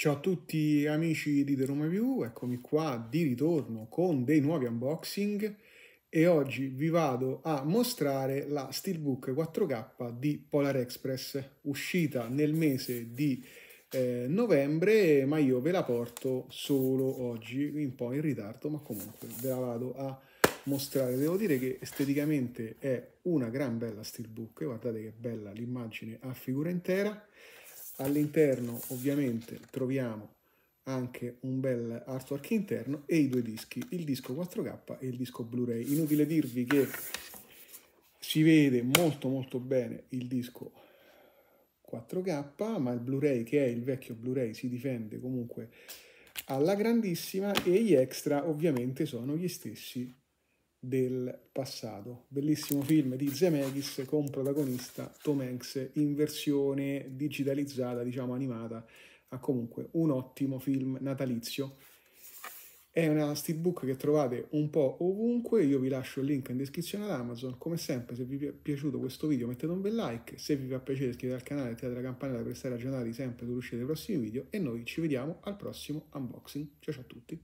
Ciao a tutti amici di The Roma View, eccomi qua di ritorno con dei nuovi unboxing e oggi vi vado a mostrare la Steelbook 4K di Polar Express, uscita nel mese di eh, novembre, ma io ve la porto solo oggi, un po' in ritardo, ma comunque ve la vado a mostrare. Devo dire che esteticamente è una gran bella Steelbook, guardate che bella l'immagine a figura intera, All'interno ovviamente troviamo anche un bel artwork interno e i due dischi, il disco 4K e il disco Blu-ray. Inutile dirvi che si vede molto molto bene il disco 4K, ma il Blu-ray che è il vecchio Blu-ray si difende comunque alla grandissima e gli extra ovviamente sono gli stessi del passato. Bellissimo film di Zemeckis con protagonista Tom Hanks in versione digitalizzata, diciamo animata, ha comunque un ottimo film natalizio. È una steelbook che trovate un po' ovunque, io vi lascio il link in descrizione ad Amazon. Come sempre, se vi è piaciuto questo video mettete un bel like, se vi fa piacere iscrivetevi al canale e attivate la campanella per stare aggiornati sempre sull'uscita dei prossimi video e noi ci vediamo al prossimo unboxing. Ciao ciao a tutti!